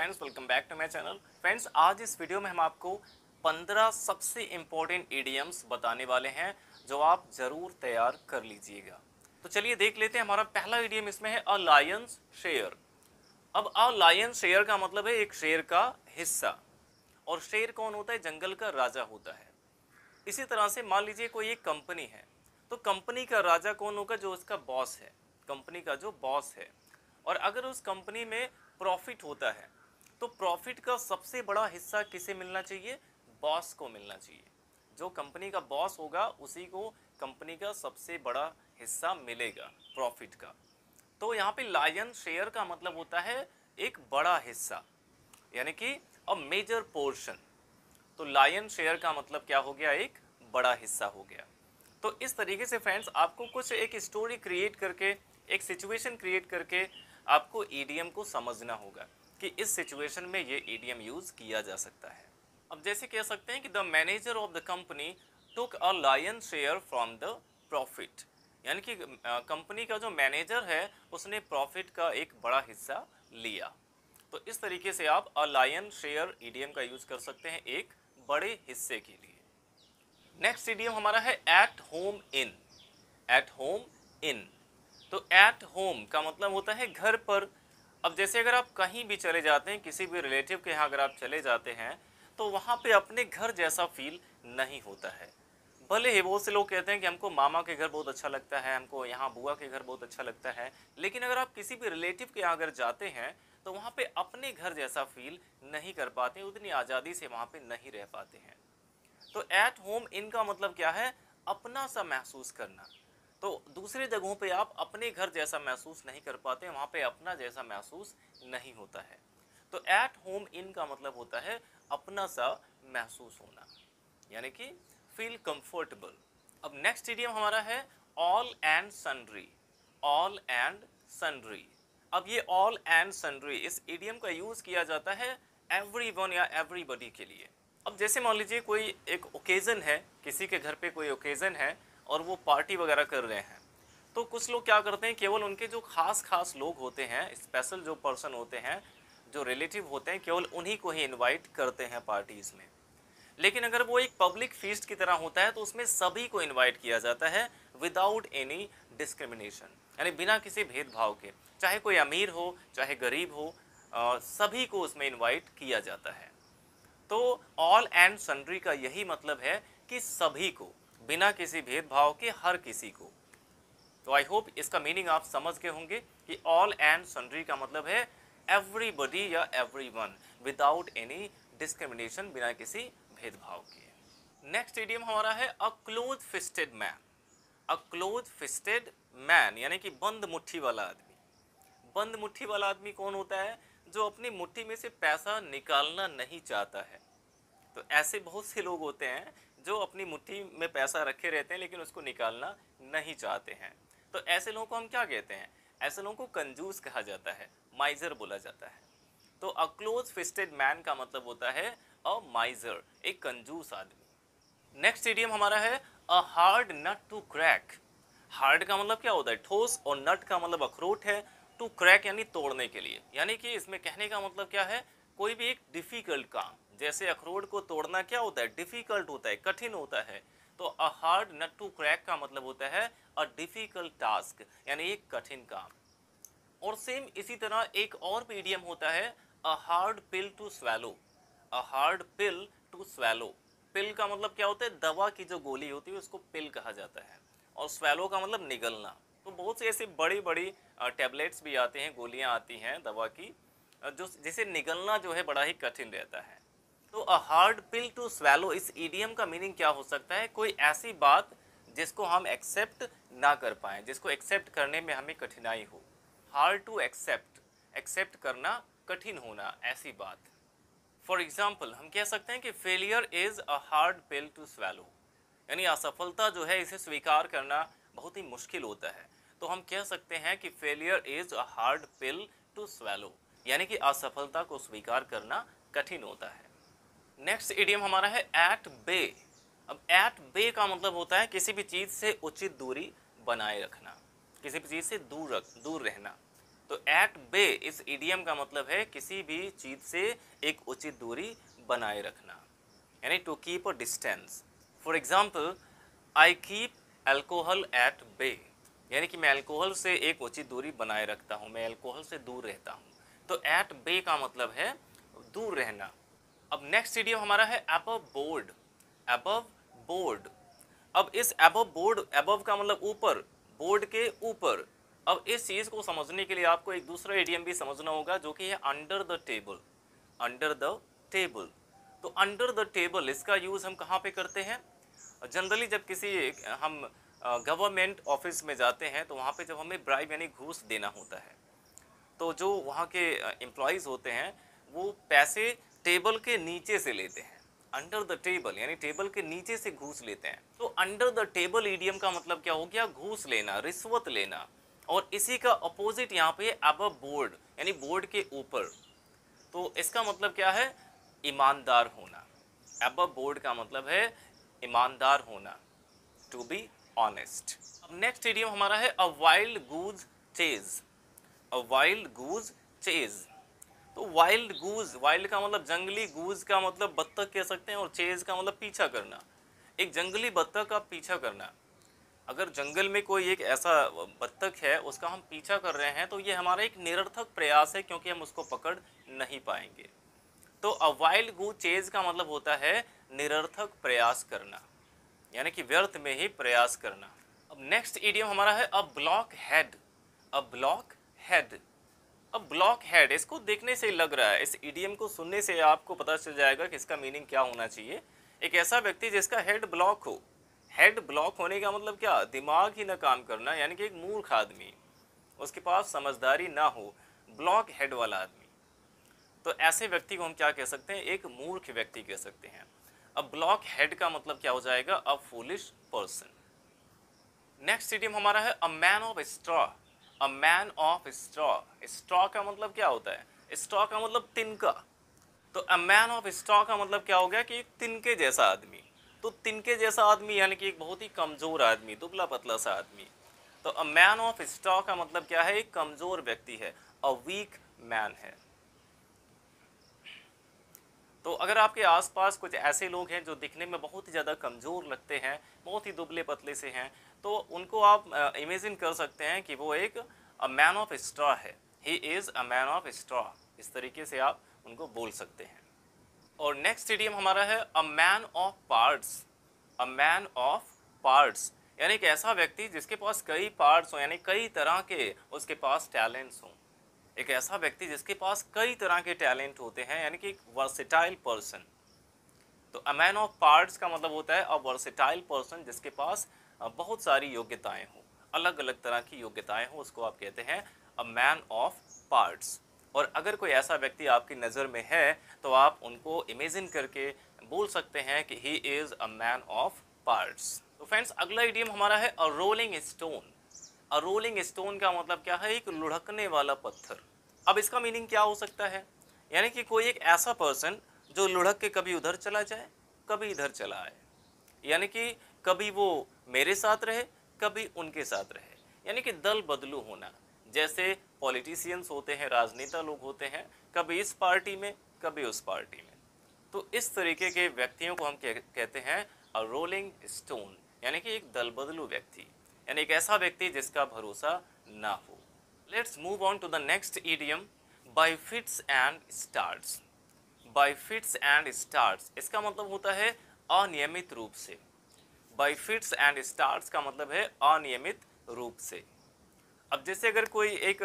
friends welcome back to my channel friends आज इस video में हम आपको 15 सबसे इम्पोर्टेंट ईडियम्स बताने वाले हैं जो आप ज़रूर तैयार कर लीजिएगा तो चलिए देख लेते हैं हमारा पहला ईडियम इसमें है अ लायंस शेयर अब अ लायंस शेयर का मतलब है एक शेर का हिस्सा और शेर कौन होता है जंगल का राजा होता है इसी तरह से मान लीजिए कोई एक कंपनी है तो कंपनी का राजा कौन होगा जो उसका बॉस है कंपनी का जो बॉस है और अगर उस कंपनी में प्रॉफिट होता है तो प्रॉफिट का सबसे बड़ा हिस्सा किसे मिलना चाहिए बॉस को मिलना चाहिए जो कंपनी का बॉस होगा उसी को कंपनी का सबसे बड़ा हिस्सा मिलेगा प्रॉफिट का तो यहाँ पे लायन शेयर का मतलब होता है एक बड़ा हिस्सा यानी कि अ मेजर पोर्शन तो लायन शेयर का मतलब क्या हो गया एक बड़ा हिस्सा हो गया तो इस तरीके से फ्रेंड्स आपको कुछ एक स्टोरी क्रिएट करके एक सिचुएशन क्रिएट करके आपको ईडीएम e को समझना होगा कि इस सिचुएशन में ये ईडीएम यूज़ किया जा सकता है अब जैसे कह सकते हैं कि the manager of the company took a lion share from the profit यानी कि कंपनी का जो मैनेजर है उसने प्रॉफिट का एक बड़ा हिस्सा लिया तो इस तरीके से आप अ लायन शेयर ईडीएम का यूज़ कर सकते हैं एक बड़े हिस्से के लिए नेक्स्ट ईडीएम हमारा है at home in at home in तो एट होम का मतलब होता है घर पर अब जैसे अगर आप कहीं भी चले जाते हैं किसी भी रिलेटिव के यहाँ अगर आप चले जाते हैं तो वहाँ पे अपने घर जैसा फील नहीं होता है भले ही बहुत से लोग कहते हैं कि हमको मामा के घर बहुत अच्छा लगता है हमको यहाँ बुआ के घर बहुत अच्छा लगता है लेकिन अगर आप किसी भी रिलेटिव के यहाँ अगर जाते हैं तो वहाँ पर अपने घर जैसा फील नहीं कर पाते उतनी आज़ादी से वहाँ पर नहीं रह पाते हैं तो ऐट होम इनका मतलब क्या है अपना सा महसूस करना तो दूसरे जगहों पे आप अपने घर जैसा महसूस नहीं कर पाते वहाँ पे अपना जैसा महसूस नहीं होता है तो एट होम इन का मतलब होता है अपना सा महसूस होना यानी कि फील कंफर्टेबल अब नेक्स्ट इडियम हमारा है all and sundry all and sundry अब ये ऑल एंड सनरी इस एडियम का यूज़ किया जाता है एवरी वन या एवरीबडी के लिए अब जैसे मान लीजिए कोई एक ओकेज़न है किसी के घर पे कोई ओकेज़न है और वो पार्टी वगैरह कर रहे हैं तो कुछ लोग क्या करते हैं केवल उनके जो खास खास लोग होते हैं स्पेशल जो पर्सन होते हैं जो रिलेटिव होते हैं केवल उन्हीं को ही इनवाइट करते हैं पार्टीज़ में लेकिन अगर वो एक पब्लिक फीस्ट की तरह होता है तो उसमें सभी को इनवाइट किया जाता है विदाउट एनी डिस्क्रिमिनेशन यानी बिना किसी भेदभाव के चाहे कोई अमीर हो चाहे गरीब हो आ, सभी को उसमें इन्वाइट किया जाता है तो ऑल एंड सन्ड्री का यही मतलब है कि सभी को बिना किसी भेदभाव के हर किसी को तो आई होप इसका मीनिंग आप समझ गए होंगे कि ऑल एंड सन्ड्री का मतलब है एवरीबडी या every one without any discrimination बिना किसी भेदभाव के नेक्स्ट एडियम हमारा है a close fisted man a close fisted man यानी कि बंद मुट्ठी वाला आदमी बंद मुट्ठी वाला आदमी कौन होता है जो अपनी मुट्ठी में से पैसा निकालना नहीं चाहता है तो ऐसे बहुत से लोग होते हैं जो अपनी मुट्ठी में पैसा रखे रहते हैं लेकिन उसको निकालना नहीं चाहते हैं तो ऐसे लोगों को हम क्या कहते हैं ऐसे लोगों को कंजूस कहा जाता है माइजर बोला जाता है तो अ क्लोज फिस्टेड मैन का मतलब होता है अ माइजर एक कंजूस आदमी नेक्स्ट इडियम हमारा है a hard nut to crack hard का मतलब क्या होता है ठोस और नट का मतलब अखरोट है टू क्रैक यानी तोड़ने के लिए यानी कि इसमें कहने का मतलब क्या है कोई भी एक डिफ़िकल्ट काम जैसे अखरोट को तोड़ना क्या होता है डिफ़िकल्ट होता है कठिन होता है तो a hard nut to crack का मतलब होता है अ डिफ़िकल्ट टास्क यानी एक कठिन काम और सेम इसी तरह एक और मीडियम होता है a hard pill to swallow a hard pill to swallow pill का मतलब क्या होता है दवा की जो गोली होती है उसको पिल कहा जाता है और स्वेलो का मतलब निगलना तो बहुत से ऐसे बड़ी बड़ी टैबलेट्स भी आते हैं गोलियाँ आती हैं दवा की जो जिसे निगलना जो है बड़ा ही कठिन रहता है तो a hard pill to swallow इस ईडीएम का मीनिंग क्या हो सकता है कोई ऐसी बात जिसको हम एक्सेप्ट ना कर पाएँ जिसको एक्सेप्ट करने में हमें कठिनाई हो हार्ड टू एक्सेप्ट एक्सेप्ट करना कठिन होना ऐसी बात फॉर एग्जाम्पल हम कह सकते हैं कि failure is a hard pill to swallow यानी असफलता जो है इसे स्वीकार करना बहुत ही मुश्किल होता है तो हम कह सकते हैं कि failure is a hard pill to swallow यानी कि असफलता को स्वीकार करना कठिन होता है नेक्स्ट एडियम हमारा है एट बे अब एट बे का मतलब होता है किसी भी चीज़ से उचित दूरी बनाए रखना किसी भी चीज़ से दूर रख दूर रहना तो एट बे इस एडियम का मतलब है किसी भी चीज़ से एक उचित दूरी बनाए रखना यानी to keep a distance for example I keep alcohol at bay यानी कि मैं अल्कोहल से एक उचित दूरी बनाए रखता हूँ मैं अल्कोहल से दूर रहता हूँ तो एट बे का मतलब है दूर रहना अब नेक्स्ट सीडियो हमारा है एबव बोर्ड एबव बोर्ड अब इस एबव बोर्ड एबव का मतलब ऊपर बोर्ड के ऊपर अब इस चीज़ को समझने के लिए आपको एक दूसरा एडियम भी समझना होगा जो कि है under the table under the table तो अंडर द टेबल इसका यूज़ हम कहाँ पे करते हैं जनरली जब किसी हम गवर्नमेंट ऑफिस में जाते हैं तो वहाँ पे जब हमें ब्राइब यानी घूस देना होता है तो जो वहाँ के एम्प्लॉयज़ होते हैं वो पैसे टेबल के नीचे से लेते हैं अंडर द टेबल यानी टेबल के नीचे से घूस लेते हैं तो अंडर द टेबल ईडीएम का मतलब क्या हो गया घूस लेना रिश्वत लेना और इसी का अपोजिट यहाँ पे अब बोर्ड यानी बोर्ड के ऊपर तो इसका मतलब क्या है ईमानदार होना अब बोर्ड का मतलब है ईमानदार होना टू बी ऑनेस्ट अब नेक्स्ट ईडियम हमारा है a wild goose chase a wild goose chase तो वाइल्ड गूज वाइल्ड का मतलब जंगली गूज का मतलब बत्तख कह सकते हैं और चेज का मतलब पीछा करना एक जंगली बत्तख का पीछा करना अगर जंगल में कोई एक ऐसा बत्तख है उसका हम पीछा कर रहे हैं तो ये हमारा एक निरर्थक प्रयास है क्योंकि हम उसको पकड़ नहीं पाएंगे तो अ वाइल्ड गू चेज का मतलब होता है निरर्थक प्रयास करना यानी कि व्यर्थ में ही प्रयास करना अब नेक्स्ट ईडियम हमारा है a blockhead a blockhead अब ब्लॉक हेड इसको देखने से लग रहा है इस ईडीएम को सुनने से आपको पता चल जाएगा कि इसका मीनिंग क्या होना चाहिए एक ऐसा व्यक्ति जिसका हेड ब्लॉक हो हेड ब्लॉक होने का मतलब क्या दिमाग ही ना काम करना यानी कि एक मूर्ख आदमी उसके पास समझदारी ना हो ब्लॉक हेड वाला आदमी तो ऐसे व्यक्ति को हम क्या कह सकते हैं एक मूर्ख व्यक्ति कह सकते हैं अब ब्लॉक हेड का मतलब क्या हो जाएगा a foolish person next idiom हमारा है a man of straw a man of stock stock का मतलब क्या होता है स्टॉक का मतलब तिनका तो अ मैन ऑफ स्टॉक का मतलब क्या हो गया कि एक तिनके जैसा आदमी तो तिनके जैसा आदमी यानी कि एक बहुत ही कमज़ोर आदमी दुबला पतला सा आदमी तो अ मैन ऑफ स्टॉक का मतलब क्या है एक कमज़ोर व्यक्ति है अ वीक मैन है अगर आपके आसपास कुछ ऐसे लोग हैं जो दिखने में बहुत ही ज़्यादा कमज़ोर लगते हैं बहुत ही दुबले पतले से हैं तो उनको आप इमेजिन कर सकते हैं कि वो एक मैन ऑफ स्ट्रा है he is a man of straw इस तरीके से आप उनको बोल सकते हैं और नेक्स्ट स्टेडियम हमारा है a man of parts a man of parts यानी एक ऐसा व्यक्ति जिसके पास कई पार्ट्स हों यानी कई तरह के उसके पास टैलेंट्स हों एक ऐसा व्यक्ति जिसके पास कई तरह के टैलेंट होते हैं यानी कि एक वर्सेटाइल पर्सन तो अ मैन ऑफ पार्ट्स का मतलब होता है अ वर्सेटाइल पर्सन जिसके पास बहुत सारी योग्यताएं हों अलग अलग तरह की योग्यताएं हों उसको आप कहते हैं अ मैन ऑफ पार्ट्स और अगर कोई ऐसा व्यक्ति आपकी नज़र में है तो आप उनको इमेजिन करके बोल सकते हैं कि he is a man of parts तो फ्रेंड्स अगला आइडियम हमारा है a rolling stone a rolling stone का मतलब क्या है एक लुढ़कने वाला पत्थर अब इसका मीनिंग क्या हो सकता है यानी कि कोई एक ऐसा पर्सन जो लुढ़क के कभी उधर चला जाए कभी इधर चला आए यानी कि कभी वो मेरे साथ रहे कभी उनके साथ रहे यानी कि दल बदलू होना जैसे पॉलिटिशियंस होते हैं राजनेता लोग होते हैं कभी इस पार्टी में कभी उस पार्टी में तो इस तरीके के व्यक्तियों को हम कहते हैं रोलिंग स्टोन यानी कि एक दल बदलू व्यक्ति यानी एक ऐसा व्यक्ति जिसका भरोसा ना हो let's move on to the next idiom by fits and starts by fits and starts इसका मतलब होता है अनियमित रूप से बाई फिट्स एंड स्टार्ट्स का मतलब है अनियमित रूप से अब जैसे अगर कोई एक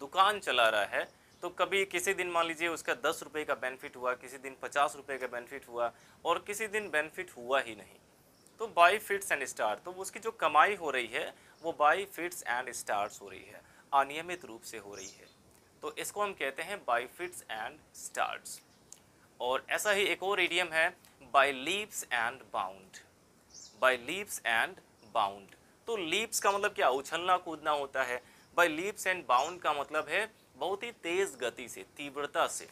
दुकान चला रहा है तो कभी किसी दिन मान लीजिए उसका दस रुपये का बेनिफिट हुआ किसी दिन पचास रुपये का बेनिफिट हुआ और किसी दिन बेनिफिट हुआ ही नहीं तो बाई फिट्स एंड स्टार तो उसकी जो कमाई हो रही है वो बाई फिट्स एंड स्टार्स हो रही है अनियमित रूप से हो रही है तो इसको हम कहते हैं बाई फिट्स एंड स्टार्स और ऐसा ही एक और एडियम है by leaps and bound by leaps and bound तो लीप्स का मतलब क्या उछलना कूदना होता है बाई लीप्स एंड बाउंड का मतलब है बहुत ही तेज़ गति से तीव्रता से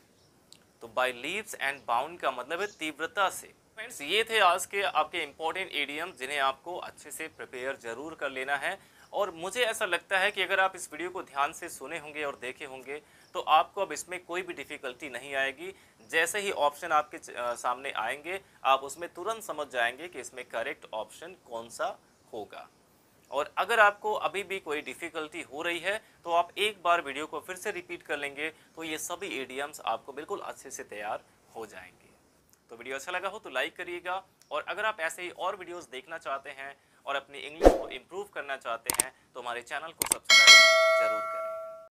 तो बाई लीव्स एंड बाउंड का मतलब है तीव्रता से फ्रेंड्स ये थे आज के आपके इम्पोर्टेंट एडियम जिन्हें आपको अच्छे से प्रिपेयर जरूर कर लेना है और मुझे ऐसा लगता है कि अगर आप इस वीडियो को ध्यान से सुने होंगे और देखे होंगे तो आपको अब इसमें कोई भी डिफ़िकल्टी नहीं आएगी जैसे ही ऑप्शन आपके सामने आएंगे आप उसमें तुरंत समझ जाएंगे कि इसमें करेक्ट ऑप्शन कौन सा होगा और अगर आपको अभी भी कोई डिफ़िकल्टी हो रही है तो आप एक बार वीडियो को फिर से रिपीट कर लेंगे तो ये सभी एडियम्स आपको बिल्कुल अच्छे से तैयार हो जाएंगे तो वीडियो अच्छा लगा हो तो लाइक करिएगा और अगर आप ऐसे ही और वीडियोस देखना चाहते हैं और अपनी इंग्लिश को इम्प्रूव करना चाहते हैं तो हमारे चैनल को सब्सक्राइब जरूर करें